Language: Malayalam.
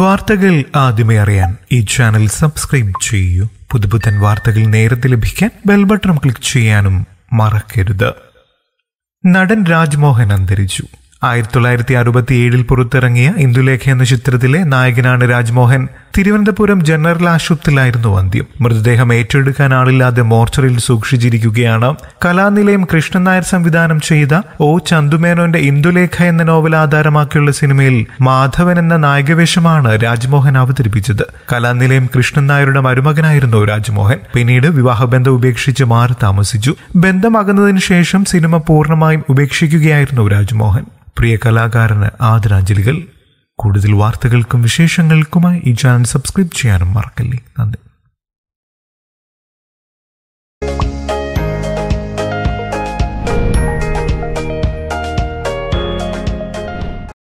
വാർത്തകൾ ആദ്യമേ അറിയാൻ ഈ ചാനൽ സബ്സ്ക്രൈബ് ചെയ്യൂ പുതുപുത്തൻ വാർത്തകൾ നേരത്തെ ലഭിക്കാൻ ബെൽ ബട്ടൺ ക്ലിക്ക് ചെയ്യാനും മറക്കരുത് നടൻ രാജ്മോഹൻ അന്തരിച്ചു ആയിരത്തി തൊള്ളായിരത്തി അറുപത്തി ഏഴിൽ പുറത്തിറങ്ങിയ ഇന്ദുലേഖ എന്ന ചിത്രത്തിലെ നായകനാണ് രാജ്മോഹൻ തിരുവനന്തപുരം ജനറൽ ആശുപത്രിയിലായിരുന്നു അന്ത്യം മൃതദേഹം ഏറ്റെടുക്കാൻ ആളില്ലാതെ മോർച്ചറിൽ സൂക്ഷിച്ചിരിക്കുകയാണ് കലാനിലയം കൃഷ്ണൻ നായർ സംവിധാനം ചെയ്ത ഒ ചന്തുമേനോന്റെ ഇന്ദുലേഖ എന്ന നോവൽ ആധാരമാക്കിയുള്ള സിനിമയിൽ മാധവൻ എന്ന നായകവേഷമാണ് രാജ്മോഹൻ അവതരിപ്പിച്ചത് കലാനിലയം കൃഷ്ണൻ നായരുടെ മരുമകനായിരുന്നു രാജ്മോഹൻ പിന്നീട് വിവാഹബന്ധം ഉപേക്ഷിച്ച് മാറി താമസിച്ചു ബന്ധമകന്നതിന് ശേഷം സിനിമ പൂർണ്ണമായും ഉപേക്ഷിക്കുകയായിരുന്നു രാജ്മോഹൻ പ്രിയ കലാകാരന് ആദരാഞ്ജലികൾ കൂടുതൽ വാർത്തകൾക്കും വിശേഷങ്ങൾക്കുമായി ഈ ചാനൽ സബ്സ്ക്രൈബ് ചെയ്യാനും മറക്കല്ലേ നന്ദി